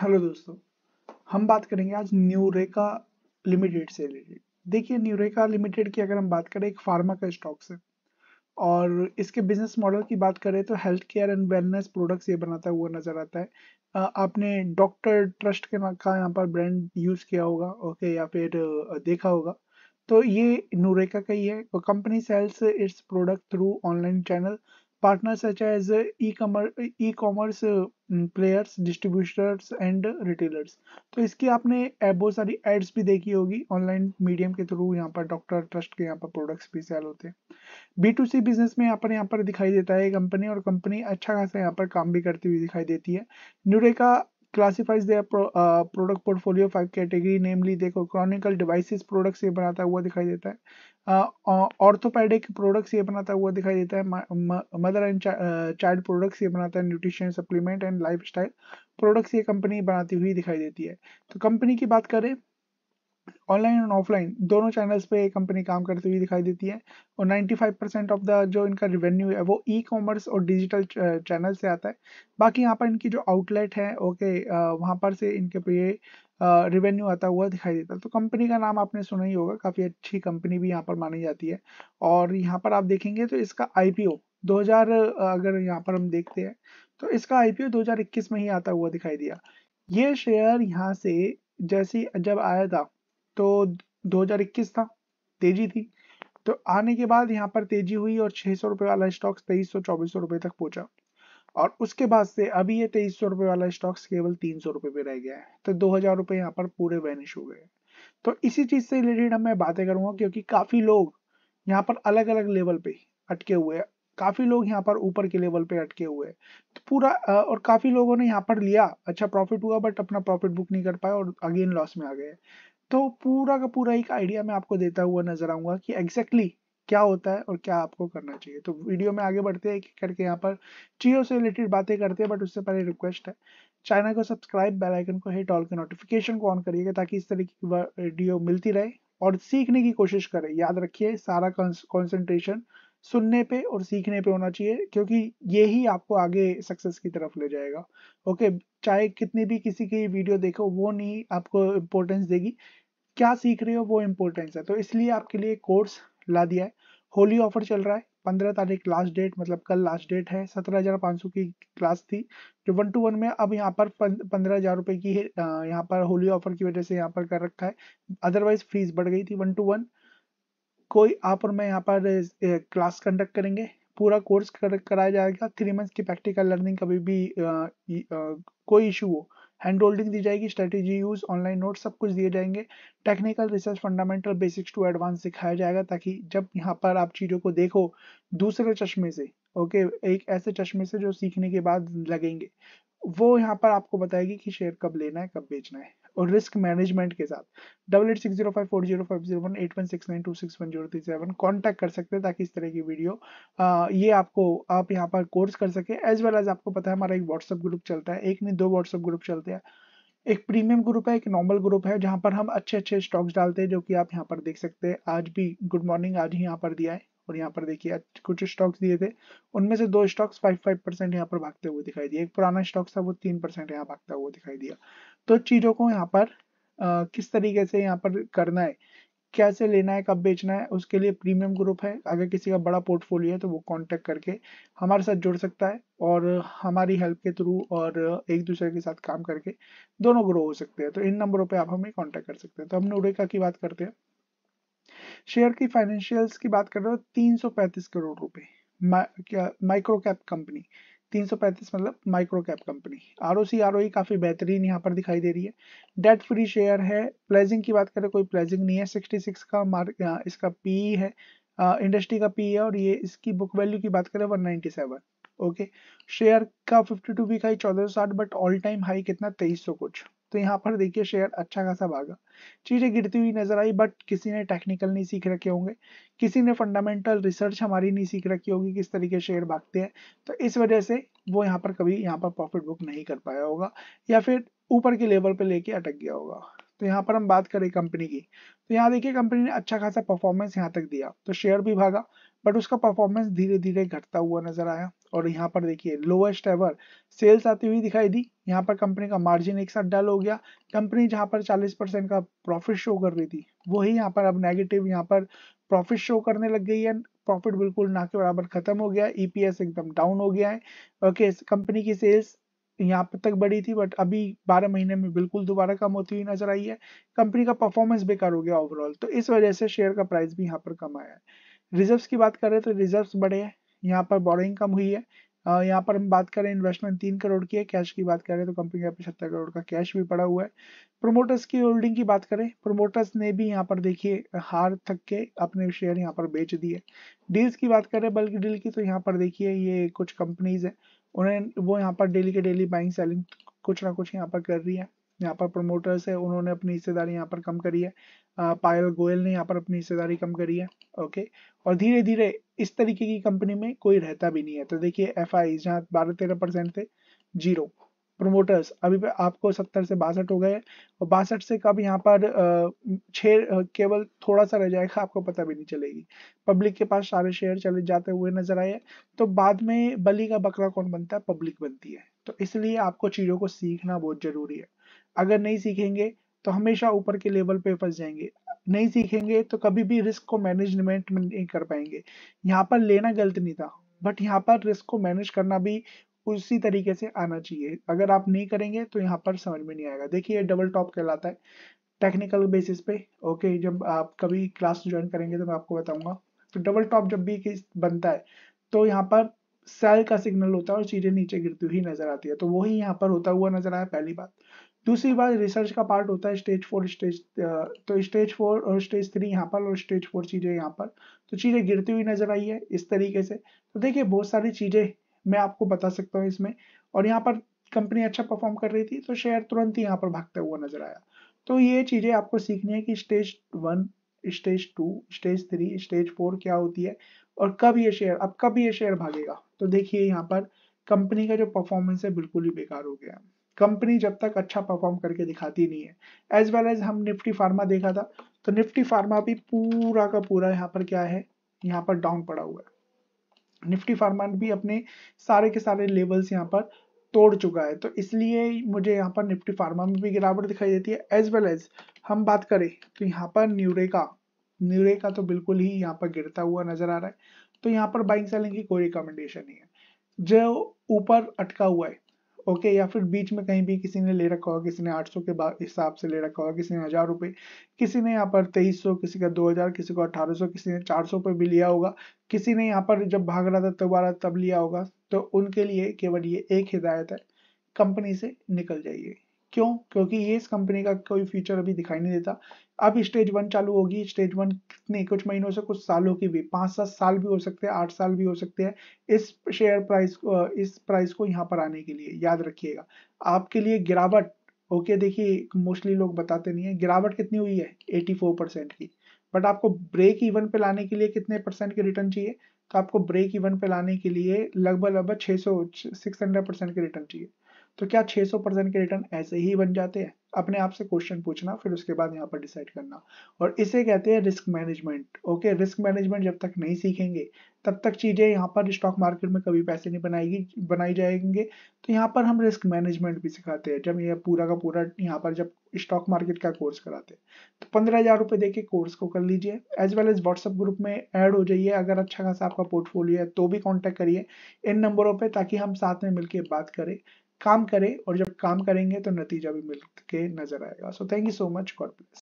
Hello दोस्तों हम बात करेंगे आज न्यूरेका लिमिटेड से रिलेटेड देखिए न्यूरेका लिमिटेड की अगर हम बात करें एक फार्मा का स्टॉक से और इसके बिजनेस मॉडल की बात करें तो health care and wellness products ये बनाता हुआ नज़र आता है आपने डॉक्टर ट्रस्ट के नाम का यहाँ पर ब्रांड यूज़ किया होगा ओके या फिर देखा होगा तो ये नूरेका का ही है company sales its product through online channel Partners such as uh, e-commerce uh, mm, players, distributors and retailers. तो इसकी आपने बहुत सारी एड्स भी देखी होगी ऑनलाइन मीडियम के थ्रू यहाँ पर डॉक्टर ट्रस्ट के यहाँ पर प्रोडक्ट्स भी सेल होते हैं बी टू सी बिजनेस में यहाँ पर यहाँ पर दिखाई देता है कंपनी और कंपनी अच्छा खासा यहाँ पर काम भी करती हुई दिखाई देती है Nureca classifies their pro, uh, product portfolio five देखो क्रॉनिकल devices प्रोडक्ट्स ये बनाता हुआ दिखाई देता है ऑर्थोपेडिक uh, प्रोडक्ट्स uh, ये बनाता हुआ दिखाई देता है मदर एंड चाइल्ड प्रोडक्ट्स ये बनाता है nutrition supplement and life style products ये कंपनी बनाती हुई दिखाई देती है तो कंपनी की बात करें ऑनलाइन और ऑफलाइन दोनों चैनल्स पे कंपनी काम करती हुई दिखाई देती है और 95 परसेंट ऑफ द जो इनका रिवेन्यू है वो ई e कॉमर्स और डिजिटल चैनल से आता है बाकी यहाँ पर इनकी जो आउटलेट है ओके वहाँ पर से इनके पे रिवेन्यू आता हुआ दिखाई देता है तो कंपनी का नाम आपने सुना ही होगा काफ़ी अच्छी कंपनी भी यहाँ पर मानी जाती है और यहाँ पर आप देखेंगे तो इसका आई 2000 अगर यहाँ पर हम देखते हैं तो इसका आई 2021 में ही आता हुआ दिखाई दिया ये शेयर यहाँ से जैसे जब आया था तो 2021 था तेजी थी तो आने के बाद यहाँ पर तेजी हुई और छह सौ रुपये वाला स्टॉक्स तेईस सौ चौबीस सौ रुपए तक पहुंचा और उसके बाद से अभी ये तेईस सौ रुपए वाला स्टॉक्स केवल तीन सौ रुपए पे रह गया है तो दो हजार रुपए यहाँ पर पूरे वैनिश हो गए तो इसी चीज से रिलेटेड हम मैं बातें करूंगा क्योंकि काफी लोग यहाँ पर अलग अलग लेवल पे अटके हुए काफी लोग यहाँ पर ऊपर के लेवल पे अटके हुए तो पूरा और काफी लोगों ने यहाँ पर लिया अच्छा प्रॉफिट हुआ बट अपना प्रॉफिट बुक नहीं कर पाया और अगेन लॉस में आ गए तो पूरा का पूरा एक आइडिया मैं आपको देता हुआ नजर आऊंगा कि एग्जैक्टली exactly क्या होता है और क्या आपको करना चाहिए तो वीडियो में आगे बढ़ते हैं करके यहाँ पर जियो से रिलेटेड बातें करते हैं बट उससे पहले रिक्वेस्ट है चैनल को सब्सक्राइब बेल आइकन को हिट ऑल के नोटिफिकेशन को ऑन करिएगा ताकि इस तरीके की वीडियो मिलती रहे और सीखने की कोशिश करें याद रखिए सारा कॉन्सेंट्रेशन कौंस, सुनने पे और सीखने पे होना चाहिए क्योंकि ये ही आपको आगे सक्सेस की तरफ ले जाएगा ओके चाहे कितनी भी किसी की वीडियो देखो वो नहीं आपको इम्पोर्टेंस देगी क्या सीख रहे हो वो इम्पोर्टेंस है तो इसलिए आपके लिए कोर्स ला दिया है होली ऑफर चल रहा है पंद्रह तारीख लास्ट डेट मतलब कल लास्ट डेट है सत्रह हजार पाँच सौ की क्लास थी जो वन टू वन में अब यहाँ पर पंद्रह हजार रुपये की यहाँ पर होली ऑफर की वजह से यहाँ पर कर रखा है अदरवाइज फीस बढ़ गई थी वन टू वन कोई आप और मैं यहाँ पर क्लास कंडक्ट करेंगे पूरा कोर्स कर, कराया जाएगा थ्री मंथ्स की प्रैक्टिकल लर्निंग कभी भी आ, आ, कोई इशू हो हैंड होल्डिंग दी जाएगी स्ट्रेटेजी यूज ऑनलाइन नोट सब कुछ दिए जाएंगे technical research fundamental basics to advance सिखाया जाएगा ताकि जब यहाँ पर आप चीज़ों को देखो दूसरे चश्मे से ओके एक ऐसे चश्मे से जो सीखने के बाद लगेंगे वो यहाँ पर आपको बताएगी कि शेयर कब लेना है कब बेचना है और रिस्क मैनेजमेंट के साथ double eight six zero five four zero five zero one eight one six nine two six one zero three seven contact कर सकते हैं ताकि इस तरह की वीडियो आ, ये आपको आप यहाँ पर कोर्स कर सके एज वेल एज आपको पता है हमारा एक व्हाट्सअप ग्रुप चलता है एक नहीं दो व्हाट्सअप ग्रुप चलते हैं एक प्रीमियम ग्रुप है एक नॉर्मल ग्रुप है जहाँ पर हम अच्छे अच्छे स्टॉक्स डालते हैं जो कि आप यहाँ पर देख सकते हैं आज भी गुड मॉर्निंग आज ही यहाँ पर दिया है और यहाँ पर देखिए कुछ स्टॉक्स दिए थे उनमें से दो स्टॉक्स फाइव फाइव परसेंट यहाँ पर भागते हुए दिखाई दिए एक पुराना स्टॉक था वो तीन परसेंट यहाँ भागता हुआ दिखाई दिया तो चीज़ों को यहाँ पर आ, किस तरीके से यहाँ पर करना है कैसे लेना है कब बेचना है उसके लिए प्रीमियम ग्रुप है अगर किसी का बड़ा पोर्टफोलियो है तो वो कांटेक्ट करके हमारे साथ जुड़ सकता है और हमारी हेल्प के थ्रू और एक दूसरे के साथ काम करके दोनों ग्रो हो सकते हैं तो इन नंबरों पे आप हमें कांटेक्ट कर सकते हैं तो हम नोरेका की बात करते हैं शेयर की फाइनेंशियल की बात कर रहे हो तीन सौ पैंतीस करोड़ रुपए माइक्रो कैप कंपनी तीन सौ पैंतीस मतलब micro cap company R O C R O काफ़ी बेहतरीन यहाँ पर दिखाई दे रही है डेट फ्री शेयर है प्लेजिंग की बात करें कोई प्लेजिंग नहीं है सिक्सटी सिक्स का मार्क इसका पी है इंडस्ट्री का पी है और ये इसकी बुक वैल्यू की बात करें वन सेवन ओके शेयर का फिफ्टी टू वीक हाई चौदह सौ साठ बट ऑल टाइम हाई कितना तेईस सौ कुछ तो यहाँ पर देखिए शेयर अच्छा खासा भागा चीजें गिरती हुई नजर आई बट किसी ने टेक्निकल नहीं सीख रखे होंगे किसी ने फंडामेंटल रिसर्च हमारी नहीं सीख रखी होगी किस तरीके शेयर भागते हैं तो इस वजह से वो यहाँ पर कभी यहाँ पर प्रॉफिट बुक नहीं कर पाया होगा या फिर ऊपर के लेवल पे लेके अटक गया होगा तो यहाँ पर हम बात करें कंपनी की तो यहाँ देखिए कंपनी ने अच्छा खासा परफॉर्मेंस यहाँ तक दिया तो शेयर भी भागा बट उसका परफॉर्मेंस धीरे धीरे घटता हुआ नजर आया और यहाँ पर देखिए लोवेस्ट एवर सेल्स आती हुई दिखाई दी यहाँ पर कंपनी का मार्जिन एक साथ डल हो गया कंपनी जहाँ पर 40 परसेंट का प्रॉफिट शो कर रही थी वही यहाँ पर अब नेगेटिव यहाँ पर प्रॉफिट शो करने लग गई है प्रॉफिट बिल्कुल ना के बराबर खत्म हो गया ईपीएस e एकदम डाउन हो गया है ओके कंपनी की सेल्स यहाँ तक बढ़ी थी बट अभी 12 महीने में बिल्कुल दोबारा कम होती हुई नजर आई है कंपनी का परफॉर्मेंस बेकार हो गया ओवरऑल तो इस वजह से शेयर का प्राइस भी यहाँ पर कम आया है रिजर्व्स की बात करें तो रिजर्व्स बढ़े हैं यहाँ पर बोरिंग कम हुई है यहाँ पर हम बात करें इन्वेस्टमेंट तीन करोड़ की है कैश की बात करें तो कंपनी का पचहत्तर करोड़ का कैश भी पड़ा हुआ है प्रोमोटर्स की होल्डिंग की बात करें प्रोमोटर्स ने भी यहाँ पर देखिए हार थक के अपने शेयर यहाँ पर बेच दिए डील्स की बात करें बल्कि डील की तो यहाँ पर देखिए ये कुछ कंपनीज है उन्हें वो यहाँ पर डेली के डेली बाइंग सेलिंग कुछ ना कुछ यहाँ पर कर रही है यहाँ पर प्रमोटर्स है उन्होंने अपनी हिस्सेदारी यहाँ पर कम करी है पायल गोयल ने यहाँ पर अपनी हिस्सेदारी कम करी है ओके और धीरे धीरे इस तरीके की कंपनी में कोई रहता भी नहीं है तो देखिए एफ आई जहाँ बारह तेरह परसेंट थे जीरो प्रमोटर्स अभी पे आपको सत्तर से बासठ हो गए और बासठ से कब यहाँ पर छ केवल थोड़ा सा रह जाएगा आपको पता भी नहीं चलेगी पब्लिक के पास सारे शेयर चले जाते हुए नजर आए तो बाद में बली का बकरा कौन बनता है पब्लिक बनती है तो इसलिए आपको चीज़ों को सीखना बहुत ज़रूरी है अगर नहीं सीखेंगे तो हमेशा ऊपर के लेवल पे फंस जाएंगे नहीं सीखेंगे तो कभी भी रिस्क को मैनेजमेंट नहीं कर पाएंगे यहाँ पर लेना गलत नहीं था बट यहाँ पर रिस्क को मैनेज करना भी उसी तरीके से आना चाहिए अगर आप नहीं करेंगे तो यहाँ पर समझ में नहीं आएगा देखिए डबल टॉप कहलाता है टेक्निकल बेसिस पे ओके जब आप कभी क्लास ज्वाइन करेंगे तो मैं आपको बताऊंगा तो डबल टॉप जब भी बनता है तो यहाँ पर सेल का सिग्नल होता है और चीजें नीचे गिरती हुई नजर आती है तो वही यहाँ पर होता हुआ नजर आया पहली बात दूसरी बात रिसर्च का पार्ट होता है स्टेज फोर स्टेज तो स्टेज फोर और स्टेज थ्री यहाँ पर और स्टेज फोर चीज़ें यहाँ पर तो चीज़ें गिरती हुई नजर आई है इस तरीके से तो देखिए बहुत सारी चीज़ें मैं आपको बता सकता हूँ इसमें और यहाँ पर कंपनी अच्छा परफॉर्म कर रही थी तो शेयर तुरंत ही यहाँ पर भागता हुआ नजर आया तो ये चीज़ें आपको सीखनी है कि stage one stage two stage three stage four क्या होती है और कब ये शेयर अब कब ये शेयर भागेगा तो देखिए यहाँ पर कंपनी का जो परफॉर्मेंस है बिल्कुल ही बेकार हो गया है कंपनी जब तक अच्छा परफॉर्म करके दिखाती नहीं है एज वेल एज हम निफ्टी फार्मा देखा था तो निफ्टी फार्मा भी पूरा का पूरा यहाँ पर क्या है यहाँ पर डाउन पड़ा हुआ है निफ्टी फार्मा भी अपने सारे के सारे लेवल्स यहाँ पर तोड़ चुका है तो इसलिए मुझे यहाँ पर निफ्टी फार्मा में भी गिरावट दिखाई देती है एज वेल एज हम बात करें तो यहाँ पर न्यूरेका न्यूरेका तो बिल्कुल ही यहाँ पर गिरता हुआ नजर आ रहा है तो यहाँ पर बाइंग सेलिंग की कोई रिकमेंडेशन नहीं है जो ऊपर अटका हुआ है ओके या फिर बीच में कहीं भी किसी ने ले रखा होगा किसी ने 800 के हिसाब से ले रखा होगा किसी ने हज़ार रुपये किसी ने यहाँ पर तेईस सौ किसी का दो हज़ार किसी को अठारह सौ किसी ने चार सौ पे भी लिया होगा किसी ने यहाँ पर जब भाग रहा था तब आ तब लिया होगा तो उनके लिए केवल ये एक हिदायत है कंपनी से निकल जाइए क्यों क्योंकि ये इस कंपनी का कोई फ्यूचर अभी दिखाई नहीं देता अब स्टेज वन चालू होगी स्टेज वन कितने कुछ महीनों से कुछ सालों की भी पाँच सात साल भी हो सकते हैं आठ साल भी हो सकते हैं इस शेयर प्राइस को इस प्राइस को यहाँ पर आने के लिए याद रखिएगा आपके लिए गिरावट ओके देखिए मोस्टली लोग बताते नहीं है गिरावट कितनी हुई है एटी की बट आपको ब्रेक इवन पे लाने के लिए कितने परसेंट के रिटर्न चाहिए तो आपको ब्रेक इवन पे लाने के लिए लगभग लगभग छह सौ सिक्स हंड्रेड परसेंट के रिटर्न चाहिए तो क्या 600 परसेंट के रिटर्न ऐसे ही बन जाते हैं अपने आप से क्वेश्चन पूछना फिर उसके बाद यहाँ पर डिसाइड करना और इसे कहते हैं risk management okay risk management जब तक नहीं सीखेंगे तब तक चीज़ें यहाँ पर स्टॉक मार्केट में कभी पैसे नहीं बनाएगी बनाई जाएंगे तो यहाँ पर हम रिस्क मैनेजमेंट भी सिखाते हैं जब ये पूरा का पूरा यहाँ पर जब स्टॉक मार्केट का कोर्स कराते हैं तो पंद्रह हज़ार रुपये दे कोर्स को कर लीजिए as well as WhatsApp group में ऐड हो जाइए अगर अच्छा खासा आपका पोर्टफोलियो है तो भी कॉन्टेक्ट करिए इन नंबरों पर ताकि हम साथ में मिलकर बात करें काम करें और जब काम करेंगे तो नतीजा भी मिल के नजर आएगा so thank you so much God bless